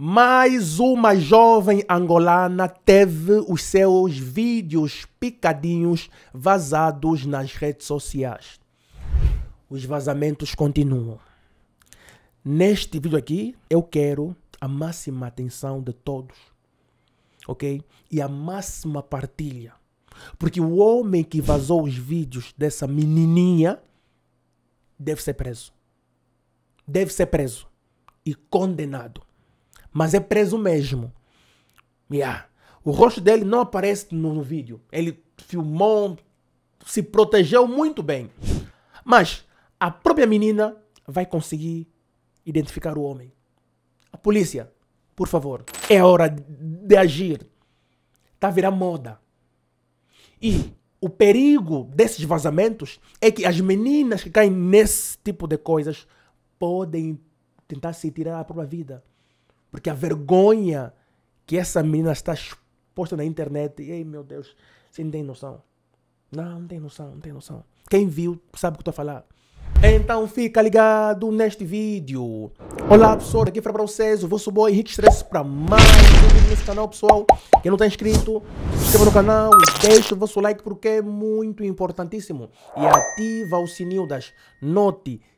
Mais uma jovem angolana teve os seus vídeos picadinhos vazados nas redes sociais. Os vazamentos continuam. Neste vídeo aqui, eu quero a máxima atenção de todos, ok? E a máxima partilha. Porque o homem que vazou os vídeos dessa menininha deve ser preso. Deve ser preso e condenado mas é preso mesmo. Yeah. O rosto dele não aparece no, no vídeo. Ele filmou, se protegeu muito bem. Mas a própria menina vai conseguir identificar o homem. A polícia, por favor, é hora de agir. Tá a virar moda. E o perigo desses vazamentos é que as meninas que caem nesse tipo de coisas podem tentar se tirar a própria vida. Porque a vergonha que essa menina está exposta na internet, e ei meu Deus, você não tem noção. Não, não tem noção, não tem noção. Quem viu sabe o que estou a falar. Então fica ligado neste vídeo. Olá pessoal, aqui para vocês, o vosso boy Henrique Stress para mais um vídeo nesse canal pessoal. Quem não está inscrito, se inscreva no canal deixa deixe o vosso like porque é muito importantíssimo. E ativa o sininho das notificações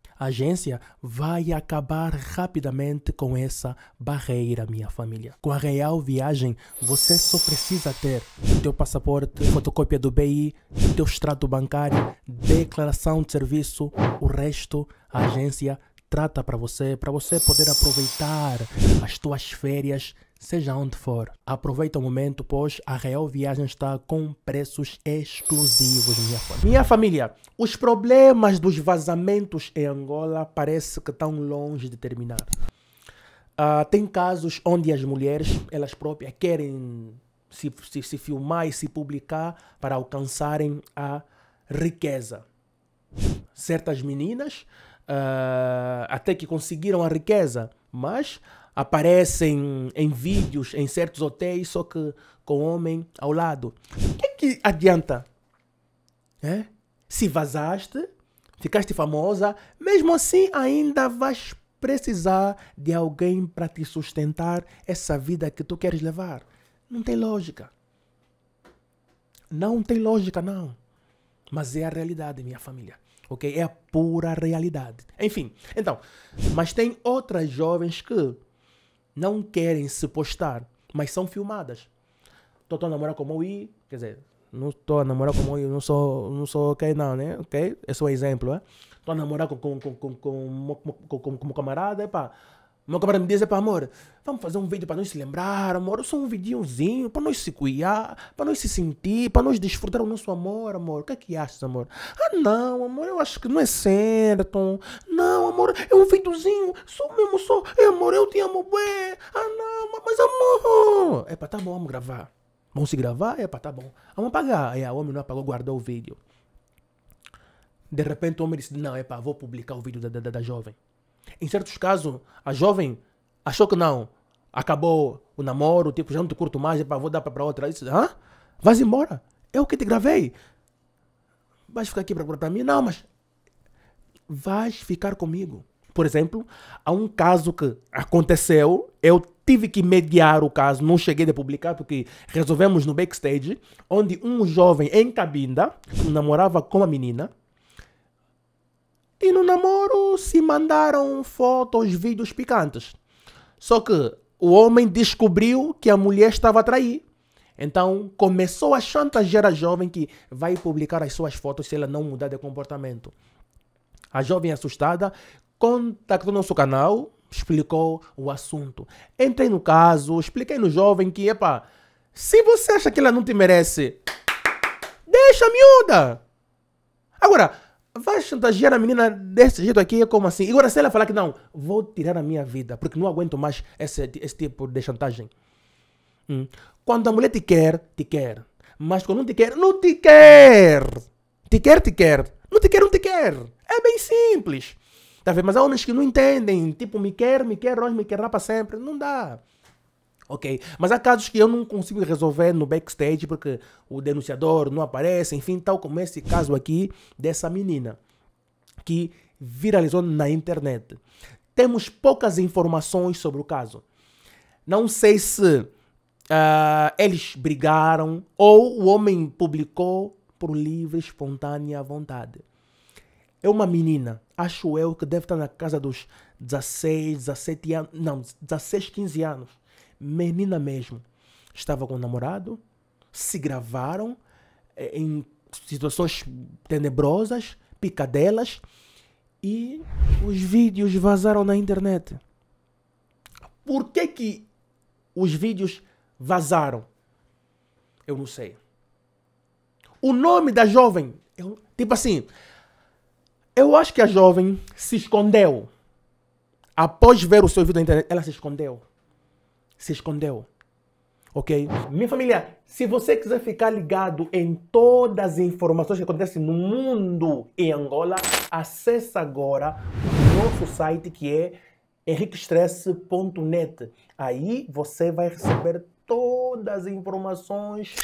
agência vai acabar rapidamente com essa barreira, minha família. Com a Real Viagem, você só precisa ter o teu passaporte, fotocópia do BI, teu extrato bancário, declaração de serviço, o resto a agência trata para você, para você poder aproveitar as tuas férias, seja onde for. Aproveita o momento, pois a Real Viagem está com preços exclusivos, minha família. Minha família, os problemas dos vazamentos em Angola parece que estão longe de terminar. Uh, tem casos onde as mulheres, elas próprias, querem se, se, se filmar e se publicar para alcançarem a riqueza. Certas meninas uh, até que conseguiram a riqueza, mas aparecem em vídeos em certos hotéis só que com homem ao lado. O que é que adianta? É? Se vazaste, ficaste famosa, mesmo assim ainda vais precisar de alguém para te sustentar essa vida que tu queres levar. Não tem lógica. Não tem lógica, não. Mas é a realidade, minha família. Ok? É a pura realidade. Enfim, então. Mas tem outras jovens que não querem se postar, mas são filmadas. Estou a namorar com o Maui, quer dizer, não estou a namorar com o Maui, não sou, não sou ok, não, né? Ok? Esse é um exemplo, é? Estou a namorar com, com, com, com, com, com, com, com, com camarada, pá. Meu cabra me diz, é para amor, vamos fazer um vídeo para nós se lembrar, amor. Só um videozinho para nós se cuidar, para nós se sentir, para nós desfrutar o nosso amor, amor. O que é que achas, amor? Ah, não, amor, eu acho que não é certo. Não, amor, é um videozinho, só mesmo, só. É, amor, eu te amo, ué. Ah, não, mas amor. É para tá bom, vamos gravar. Vamos se gravar? É para tá bom. Vamos apagar. Aí a homem não apagou, guardou o vídeo. De repente o homem disse, não, é para vou publicar o vídeo da, da, da jovem. Em certos casos, a jovem achou que não. Acabou o namoro, tipo, já não te curto mais, epa, vou dar para outra. Disse, hã? Vais embora. Eu que te gravei. Vais ficar aqui para mim? Não, mas vais ficar comigo. Por exemplo, há um caso que aconteceu, eu tive que mediar o caso, não cheguei a publicar porque resolvemos no backstage, onde um jovem em Cabinda namorava com uma menina e no namoro se mandaram fotos, vídeos picantes. Só que o homem descobriu que a mulher estava a trair. Então começou a chantagear a jovem que vai publicar as suas fotos se ela não mudar de comportamento. A jovem assustada contactou nosso canal, explicou o assunto. Entrei no caso, expliquei no jovem que, epa, se você acha que ela não te merece, deixa a miúda. Agora, Vai chantagear a menina desse jeito aqui, como assim? E agora se ela falar que não, vou tirar a minha vida, porque não aguento mais esse, esse tipo de chantagem. Hum. Quando a mulher te quer, te quer. Mas quando não te quer, não te quer. Te quer, te quer. Não te quer, não te quer. É bem simples. Tá vendo? Mas há homens que não entendem. Tipo, me quer, me quer hoje, me querrá para sempre. Não dá ok? Mas há casos que eu não consigo resolver no backstage porque o denunciador não aparece, enfim, tal como esse caso aqui dessa menina que viralizou na internet. Temos poucas informações sobre o caso. Não sei se uh, eles brigaram ou o homem publicou por livre, espontânea vontade. É uma menina, acho eu, que deve estar na casa dos 16, 17 anos. Não, 16, 15 anos menina mesmo, estava com o namorado, se gravaram é, em situações tenebrosas, picadelas, e os vídeos vazaram na internet. Por que que os vídeos vazaram? Eu não sei. O nome da jovem, eu, é tipo assim, eu acho que a jovem se escondeu. Após ver o seu vídeo na internet, ela se escondeu se escondeu. Ok? Minha família, se você quiser ficar ligado em todas as informações que acontecem no mundo em Angola, acesse agora o nosso site que é henriquestresse.net. Aí você vai receber todas as informações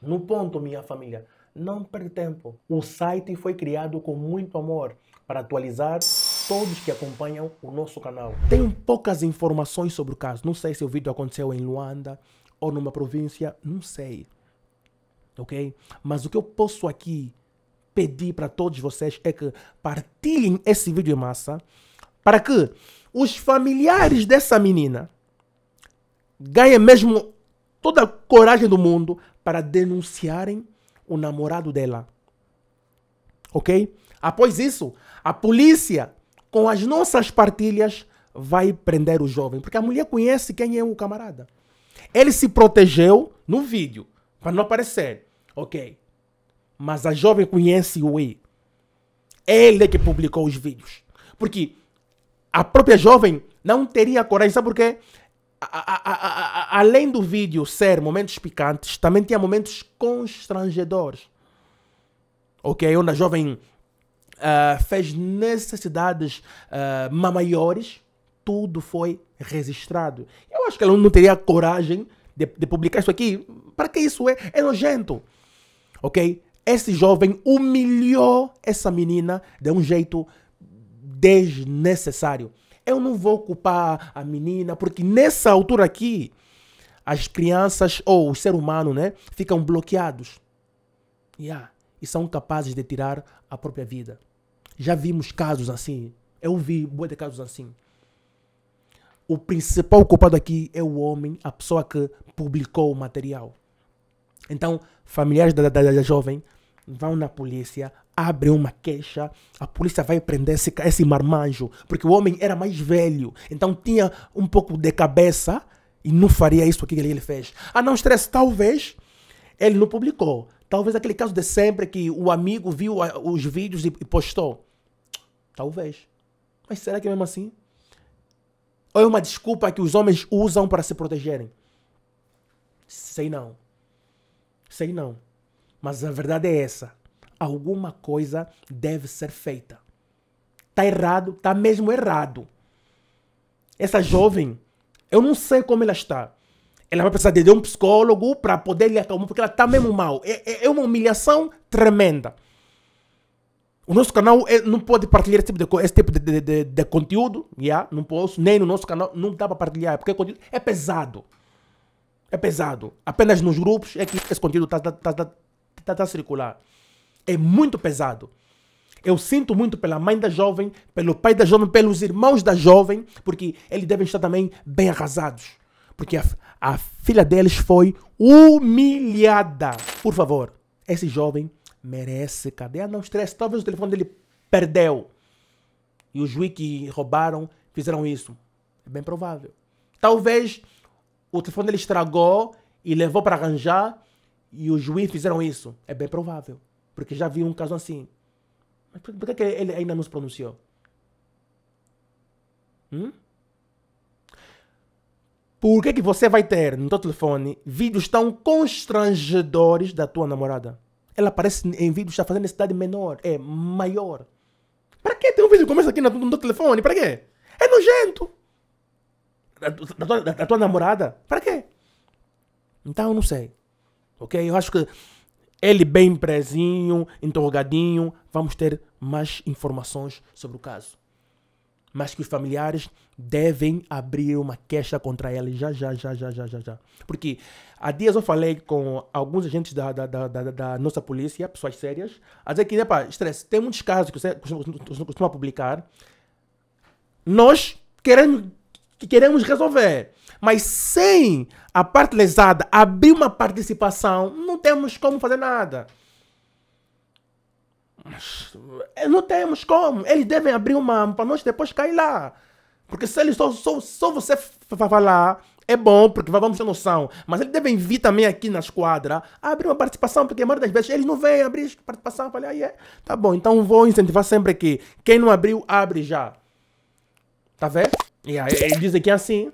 no ponto, minha família. Não perde tempo. O site foi criado com muito amor para atualizar todos que acompanham o nosso canal. Tenho poucas informações sobre o caso. Não sei se o vídeo aconteceu em Luanda ou numa província, não sei. Ok? Mas o que eu posso aqui pedir para todos vocês é que partilhem esse vídeo em massa para que os familiares dessa menina ganhem mesmo toda a coragem do mundo para denunciarem o namorado dela. Ok? Após isso, a polícia com as nossas partilhas, vai prender o jovem. Porque a mulher conhece quem é o camarada. Ele se protegeu no vídeo, para não aparecer. Ok. Mas a jovem conhece o E. Ele é que publicou os vídeos. Porque a própria jovem não teria coragem. Sabe por quê? A, a, a, além do vídeo ser momentos picantes, também tinha momentos constrangedores. Ok? Onde a jovem uh, fez necessidades uh, maiores, tudo foi registrado. Eu acho que ela não teria coragem de, de publicar isso aqui. Para que isso é? É nojento. Ok? Esse jovem humilhou essa menina de um jeito desnecessário. Eu não vou culpar a menina, porque nessa altura aqui, as crianças ou o ser humano, né, ficam bloqueados. Yeah são capazes de tirar a própria vida. Já vimos casos assim. Eu vi boa de casos assim. O principal culpado aqui é o homem, a pessoa que publicou o material. Então, familiares da, da, da jovem vão na polícia, abrem uma queixa, a polícia vai prender esse, esse marmanjo, porque o homem era mais velho, então tinha um pouco de cabeça e não faria isso aqui que ele fez. Ah, não estresse, talvez ele não publicou, Talvez aquele caso de sempre que o amigo viu os vídeos e postou. Talvez. Mas será que é mesmo assim? Ou é uma desculpa que os homens usam para se protegerem? Sei não. Sei não. Mas a verdade é essa. Alguma coisa deve ser feita. Tá errado, tá mesmo errado. Essa jovem, eu não sei como ela está ela vai precisar de um psicólogo para poder lhe acalmar, porque ela está mesmo mal. É, é, é, uma humilhação tremenda. O nosso canal é, não pode partilhar esse tipo de, esse tipo de, de, de, de conteúdo. Yeah, não posso, nem no nosso canal não dá para partilhar, porque o conteúdo é pesado. É pesado. Apenas nos grupos é que esse conteúdo está tá, tá, tá, tá, tá circular. É muito pesado. Eu sinto muito pela mãe da jovem, pelo pai da jovem, pelos irmãos da jovem, porque eles devem estar também bem arrasados. Porque a, a filha deles foi humilhada. Por favor, esse jovem merece cadeia. Ah, não estresse, talvez o telefone dele perdeu. E os juiz que roubaram fizeram isso. É bem provável. Talvez o telefone dele estragou e levou para arranjar e os juiz fizeram isso. É bem provável. Porque já vi um caso assim. Mas por que ele ainda não se pronunciou? Hum? Por que, que você vai ter no teu telefone vídeos tão constrangedores da tua namorada? Ela aparece em vídeos, está fazendo necessidade menor, é maior. Para que tem um vídeo como esse aqui no, no teu telefone? Para quê? É nojento! Da, da, tua, da, da tua namorada? Para quê? Então, não sei. Ok? Eu acho que ele bem presinho, interrogadinho, vamos ter mais informações sobre o caso mas que os familiares devem abrir uma queixa contra ela já, já, já, já, já, já, já. Porque há dias eu falei com alguns agentes da, da, da, da, da nossa polícia, pessoas sérias, a dizer que, epá, estresse, tem muitos casos que você costuma publicar, nós queremos, queremos resolver. Mas sem a parte lesada abrir uma participação, não temos como fazer nada. Não temos como. Eles devem abrir uma para nós depois cair lá. Porque se eles só, só, só você falar, é bom, porque vamos ter noção. Mas eles devem vir também aqui na esquadra abrir uma participação, porque a maioria das vezes eles não vêm abrir participação. Eu falei, ah, é. Tá bom, então vou incentivar sempre aqui quem não abriu, abre já. Tá vendo? E aí eles dizem que é assim.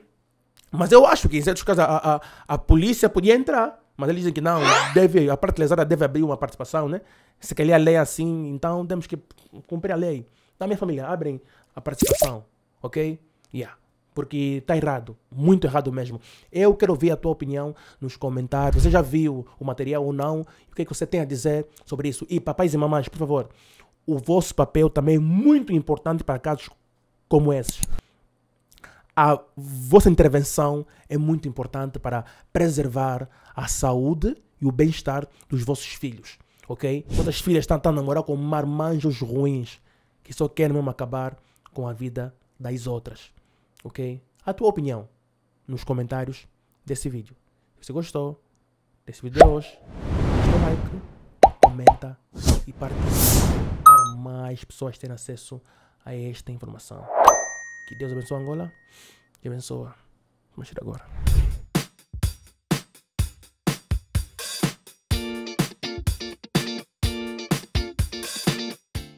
Mas eu acho que em certos casos a, a, a polícia podia entrar. Mas eles dizem que não, deve, a parte lesada deve abrir uma participação, né? Se calhar a lei é assim, então temos que cumprir a lei. Na minha família, abrem a participação, ok? Yeah. Porque está errado, muito errado mesmo. Eu quero ouvir a tua opinião nos comentários. Você já viu o material ou não? O que, é que você tem a dizer sobre isso? E papais e mamães, por favor, o vosso papel também é muito importante para casos como esses a vossa intervenção é muito importante para preservar a saúde e o bem-estar dos vossos filhos, ok? as filhas estão a namorar com marmanjos ruins que só querem mesmo acabar com a vida das outras, ok? A tua opinião nos comentários desse vídeo. Se você gostou desse vídeo de hoje, deixa o like, comenta e partilha para mais pessoas terem acesso a esta informação. que Deus abençoe Angola e abençoa Machida agora.